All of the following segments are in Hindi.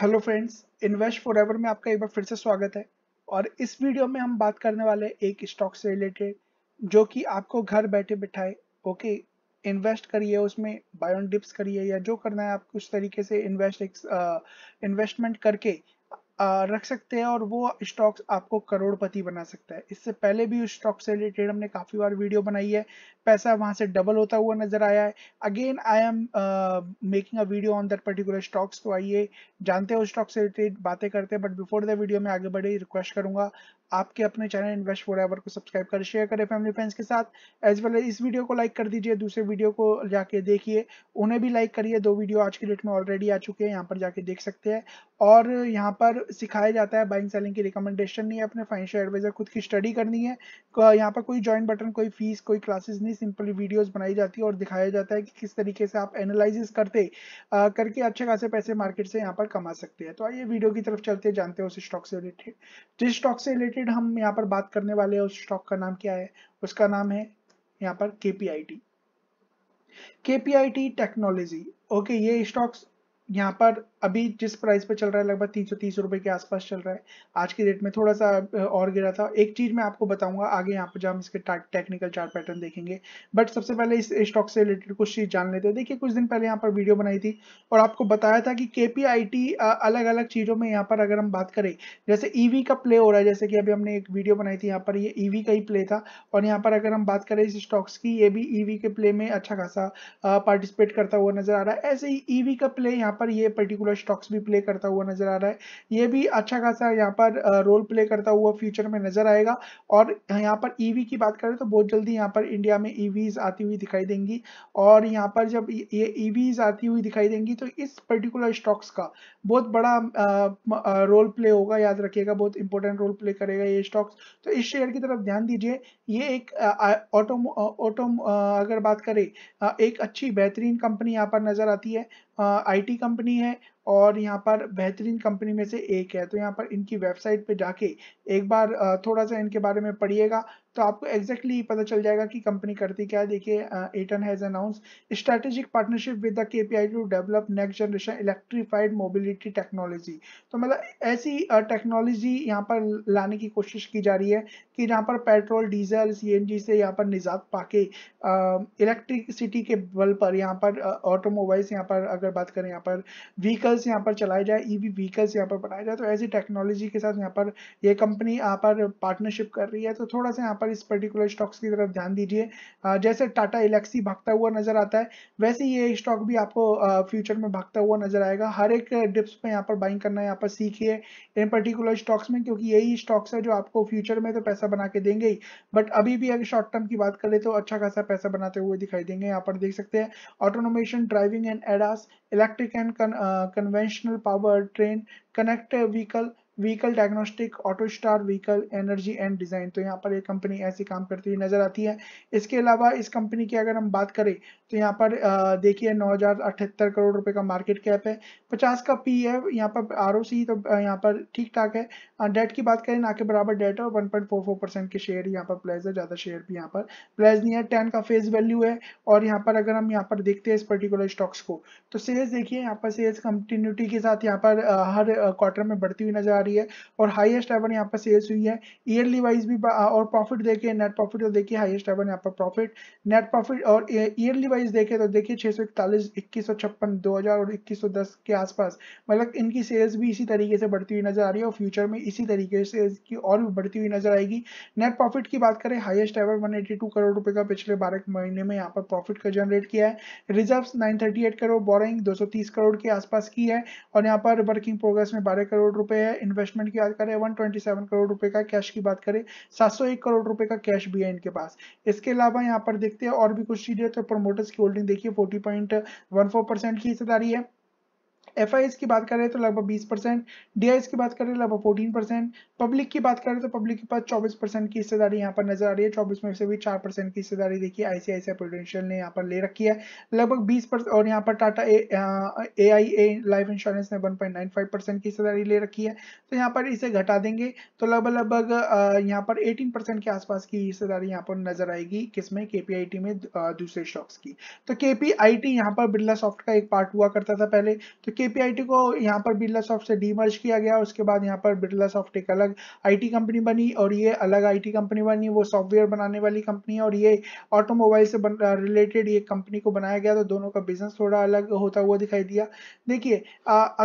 hello friends invest for ever में आपका एक बार फिर से स्वागत है और इस वीडियो में हम बात करने वाले एक स्टॉक से रिलेटेड जो कि आपको घर बैठे बिठाए ओके इन्वेस्ट करिए उसमें बायोन डिप्स करिए या जो करना है आप उस तरीके से इन्वेस्ट इन्वेस्टमेंट करके रख सकते हैं और वो स्टॉक्स आपको करोड़पति बना सकता है इससे पहले भी उस स्टॉक से रिलेटेड हमने काफ़ी बार वीडियो बनाई है पैसा वहाँ से डबल होता हुआ नजर आया है again I am making a video on that particular stocks तो आइए जानते उस स्टॉक से रिलेटेड बातें करते हैं बट बिफोर द वीडियो में आगे बढ़े रिक्वेस्ट करूंगा आपके अपने चैनल इन्वेस्ट फॉर को सब्सक्राइब करें शेयर करें फैमिली फ्रेंड्स के साथ एज वेल एज इस वीडियो को लाइक कर दीजिए दूसरे वीडियो को जाके देखिए उन्हें भी लाइक करिए दो वीडियो आज की डेट में ऑलरेडी आ चुके हैं यहाँ पर जाके देख सकते हैं और यहाँ पर सिखाया जाता है बाइंग सेलिंग की रिकमेंडेशन नहीं है अपने फाइनेंशियल एडवाइजर खुद की स्टडी करनी है यहाँ पर कोई ज्वाइन बटन कोई फीस कोई क्लासेस नहीं सिंपली वीडियोज बनाई जाती है और दिखाया जाता है कि किस तरीके से आप एनालाइजिस करते करके अच्छे खासे पैसे मार्केट से यहाँ पर कमा सकते हैं तो आइए वीडियो की तरफ चलते जानते हो उस स्टॉक से रिलेटेड जिस स्टॉक से रिलेटेड रिलेटेड हम यहाँ पर बात करने वाले हैं उस स्टॉक का नाम क्या है उसका नाम है यहाँ पर K P I T T technology okay ये स्टॉक्स यहाँ पर अभी जिस प्राइस पे चल रहा है लगभग तीन सौ तीस रुपए के आसपास चल रहा है आज की डेट में थोड़ा सा और गिरा था एक चीज मैं आपको बताऊंगा आगे यहाँ पर जब हम इसके टेक्निकल चार्ट पैटर्न देखेंगे बट सबसे पहले इस स्टॉक से रिलेटेड कुछ चीज जान लेते हैं देखिए कुछ दिन पहले यहाँ पर वीडियो बनाई थी और आपको बताया था कि के अलग अलग चीजों में यहाँ पर अगर हम बात करें जैसे ईवी e का प्ले हो रहा है जैसे कि अभी हमने एक वीडियो बनाई थी यहाँ पर ये ईवी e का ही प्ले था और यहाँ पर अगर हम बात करें इस स्टॉक्स की ये भी ईवी e के प्ले में अच्छा खासा पार्टिसिपेट करता हुआ नजर आ रहा है ऐसे ही ईवी का प्ले यहाँ पर ये पर्टिकुलर स्टॉक्स भी प्ले करता हुआ नजर आ रहा है ये भी अच्छा खासा यहाँ पर रोल प्ले करता हुआ फ्यूचर में नजर आएगा और यहाँ पर ईवी e की बात करें तो बहुत जल्दी यहाँ पर इंडिया में ईवीज e आती हुई दिखाई देंगी और यहाँ पर जब ये ईवीज e आती हुई दिखाई देंगी तो इस पर्टिकुलर स्टॉक्स का बहुत बड़ा रोल प्ले होगा याद रखिएगा बहुत इंपॉर्टेंट रोल प्ले करेगा ये स्टॉक्स तो इस शेयर की तरफ ध्यान दीजिए ये एक ऑटो ऑटो अगर बात करें एक अच्छी बेहतरीन कंपनी यहाँ पर नजर आती है आईटी कंपनी है और यहाँ पर बेहतरीन कंपनी में से एक है तो यहाँ पर इनकी वेबसाइट पे जाके एक बार थोड़ा सा इनके बारे में पढ़िएगा तो आपको एग्जैक्टली exactly पता चल जाएगा कि कंपनी करती क्या है देखिए Eaton has announce strategic partnership with the I to develop next generation electrified mobility technology तो मतलब ऐसी टेक्नोलॉजी यहाँ पर लाने की कोशिश की जा रही है कि जहाँ पर पेट्रोल डीजल जी से यहाँ पर निजात पाके इलेक्ट्रिसिटी के बल पर यहाँ पर ऑटोमोबाइल्स यहाँ पर अगर बात करें यहाँ पर व्हीकल व्हीकल्स यहाँ पर चलाए जाए ईवी व्हीकल्स यहाँ पर बनाए जाए तो ऐसी टेक्नोलॉजी के साथ यहाँ पर ये कंपनी यहाँ पर पार्टनरशिप कर रही है तो थोड़ा सा यहाँ पर इस पर्टिकुलर स्टॉक्स की तरफ ध्यान दीजिए जैसे टाटा इलेक्सी भागता हुआ नजर आता है वैसे ये स्टॉक भी आपको फ्यूचर में भागता हुआ नजर आएगा हर एक डिप्स पे यहाँ पर बाइंग करना यहाँ पर सीखिए इन पर्टिकुलर स्टॉक्स में क्योंकि यही स्टॉक्स है जो आपको फ्यूचर में तो पैसा बना के देंगे ही बट अभी भी अगर शॉर्ट टर्म की बात करें तो अच्छा खासा पैसा बनाते हुए दिखाई देंगे यहाँ पर देख सकते हैं automation driving and ADAS electric and conventional powertrain connected vehicle vehicle diagnostic auto star vehicle energy and design तो यहाँ पर ये कंपनी ऐसे काम करती हुई नज़र आती है इसके अलावा इस कंपनी की अगर हम बात करें तो यहाँ पर देखिए नौ करोड़ रुपए का मार्केट कैप है 50 का पी है यहाँ पर आर तो यहाँ पर ठीक ठाक है डेट की बात करें ना के बराबर डेट है वन पॉइंट के शेयर यहाँ पर प्लेज है ज़्यादा शेयर भी यहाँ पर प्लेज नहीं है टेन का फेस वैल्यू है और यहाँ पर अगर हम यहाँ पर देखते हैं इस पर्टिकुलर स्टॉक्स को तो सेल्स देखिए यहाँ पर सेल्स कंटिन्यूटी के साथ यहाँ पर हर क्वार्टर में बढ़ती हुई नजर आ रही है और हाईएस्ट एवर तो यहाँ पर सेल्स हुई है ईयरली वाइज भी और प्रॉफिट देखिए नेट प्रॉफिट तो देखिए हाईएस्ट एवर यहाँ पर प्रॉफिट नेट प्रॉफिट और ईयरली वाइज देखे तो देखिए छह सौ इकतालीस इक्कीस सौ छप्पन दो हजार और इक्कीस सौ दस के आसपास मतलब इनकी सेल्स भी इसी तरीके से बढ़ती हुई नजर आ रही है और फ्यूचर में इसी तरीके से इसकी और भी बढ़ती हुई नजर आएगी नेट प्रॉफिट की बात करें हाईएस्ट एवर 182 करोड़ रुपए का पिछले बारह महीने में यहाँ पर प्रॉफिट का जनरेट किया है रिजर्व्स 938 करोड़ बोरिंग 230 करोड़ के आसपास की है और यहाँ पर वर्किंग प्रोग्रेस में बारह करोड़ रुपए है इन्वेस्टमेंट की बात करें 127 करोड़ रुपए का कैश की बात करें 701 करोड़ रुपए का कैश भी है इनके पास इसके अलावा यहाँ पर देखते हैं और भी कुछ चीजें तो प्रमोटर्स की होल्डिंग देखिए फोर्टी की हिस्सेदारी है एफ की बात करें तो लगभग बीस परसेंट डी की बात करें लगभग फोर्टीन परसेंट पब्लिक की बात करें तो पब्लिक तो के पास चौबीस परसेंट की हिस्सेदारी यहाँ पर नजर आ रही है चौबीस में से भी चार परसेंट की हिस्सेदारी देखिए आईसीआईसीआई प्रोडेंशियल ने यहाँ पर ले रखी है लगभग बीस परसेंट और यहाँ पर Tata A I A life insurance ने one point nine five percent की हिस्सेदारी ले रखी है तो यहाँ पर इसे घटा देंगे तो लगभग लगभग यहाँ पर एटीन परसेंट के आसपास की हिस्सेदारी यहाँ पर नजर आएगी किसमें केपीआईटी में दूसरे स्टॉक्स की तो केपीआईटी यहाँ पर बिरला सॉफ्ट का एक पार्ट हुआ करता था पहले तो के केपीआईटी को यहाँ पर बिरला सॉफ्ट से डीमर्ज किया गया उसके बाद यहाँ पर बिरला सॉफ्ट एक अलग आईटी कंपनी बनी और ये अलग आईटी कंपनी बनी वो सॉफ्टवेयर बनाने वाली कंपनी और ये ऑटोमोबाइल से रिलेटेड ये कंपनी को बनाया गया तो दोनों का बिजनेस थोड़ा अलग होता हुआ दिखाई दिया देखिए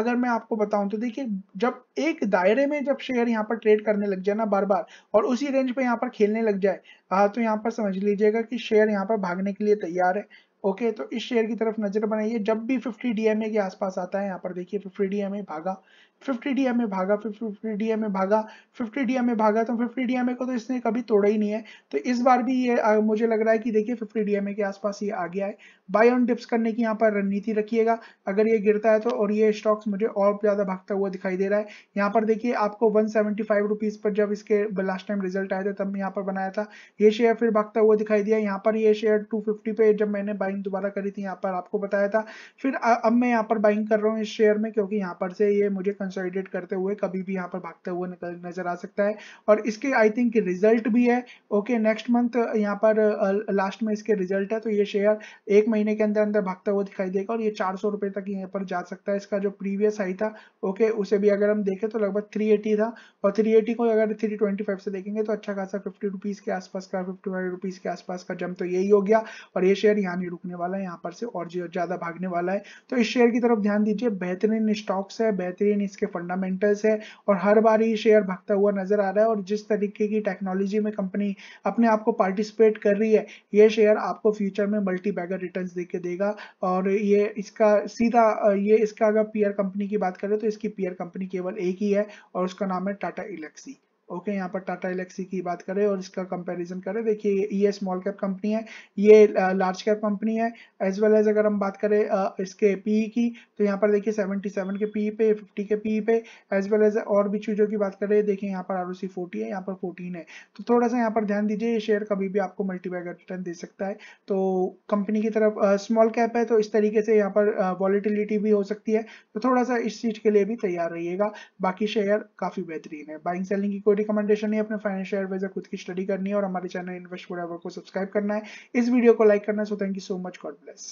अगर मैं आपको बताऊं तो देखिए जब एक दायरे में जब शेयर यहाँ पर ट्रेड करने लग जाए ना बार बार और उसी रेंज पर यहाँ पर खेलने लग जाए तो यहाँ पर समझ लीजिएगा कि शेयर यहाँ पर भागने के लिए तैयार है ओके तो इस शेयर की तरफ नजर बनाइए जब भी 50 डीएमए के आसपास आता है यहाँ पर देखिए 50 डीएमए भागा फिफ्टी डी में भागा फिर फिफ्टी डी में भागा फिफ्टी डी में भागा तो फिफ्टी डी को तो इसने कभी तोड़ा ही नहीं है तो इस बार भी ये आ, मुझे लग रहा है कि देखिए फिफ्टी डी के आसपास ये आ गया है बाय ऑन डिप्स करने की यहाँ पर रणनीति रखिएगा अगर ये गिरता है तो और ये स्टॉक्स मुझे और ज़्यादा भागता हुआ दिखाई दे रहा है यहाँ पर देखिए आपको वन सेवेंटी पर जब इसके लास्ट टाइम रिजल्ट आया था तब यहाँ पर बनाया था ये शेयर फिर भागता हुआ दिखाई दिया यहाँ पर ये शेयर टू पे जब मैंने बाइंग दोबारा करी थी यहाँ पर आपको बताया था फिर अब मैं यहाँ पर बाइंग कर रहा हूँ इस शेयर में क्योंकि यहाँ पर से ये मुझे कंसोलिडेट करते हुए कभी भी यहाँ पर भागते हुए नजर आ सकता है और इसके आई थिंक रिजल्ट भी है ओके नेक्स्ट मंथ यहाँ पर लास्ट में इसके रिजल्ट है तो ये शेयर एक महीने के अंदर अंदर भागता हुआ दिखाई देगा और ये चार सौ रुपए तक यहाँ पर जा सकता है इसका जो प्रीवियस हाई था ओके उसे भी अगर हम देखें तो लगभग 380 था और 380 को अगर 325 से देखेंगे तो अच्छा खासा फिफ्टी रुपीज के आसपास का फिफ्टी फाइव रुपीज के आसपास का जम तो यही हो गया और ये शेयर यहाँ नहीं रुकने वाला है यहाँ पर से और ज़्यादा भागने वाला है तो इस शेयर की तरफ ध्यान दीजिए बेहतरीन स्टॉक्स है बेहतरीन इसके फंडामेंटल्स है और हर बार ये शेयर भागता हुआ नजर आ रहा है और जिस तरीके की टेक्नोलॉजी में कंपनी अपने आप को पार्टिसिपेट कर रही है ये शेयर आपको फ्यूचर में मल्टी बैगर रिटर्न दे के देगा और ये इसका सीधा ये इसका अगर पीयर कंपनी की बात करें तो इसकी पीयर कंपनी केवल एक ही है और उसका नाम है टाटा इलेक्सी ओके यहाँ पर टाटा एलेक्सी की बात करें और इसका कंपैरिजन करें देखिए ये स्मॉल कैप कंपनी है ये लार्ज कैप कंपनी है एज वेल एज अगर हम बात करें इसके पीई e की तो यहाँ पर देखिए 77 के पीई e पे 50 के पीई e पे एज वेल एज और भी चीज़ों की बात करें देखिए यहाँ पर आर फोर्टी है यहाँ पर फोर्टीन है तो थोड़ा सा यहाँ पर ध्यान दीजिए ये शेयर कभी भी आपको मल्टीबैगर रिटर्न दे सकता है तो कंपनी की तरफ स्मॉल कैप है तो इस तरीके से यहाँ पर वॉलिटिलिटी भी हो सकती है तो थोड़ा सा इस चीज़ के लिए भी तैयार रहिएगा बाकी शेयर काफ़ी बेहतरीन है बाइंग सेलिंग की कोई रिकमेंडेशन नहीं अपने फाइनेंशियल एडवाइजर खुद की स्टडी करनी है और हमारे चैनल इन्वेस्ट को सब्सक्राइब करना है इस वीडियो को लाइक करना है so thank you so much God bless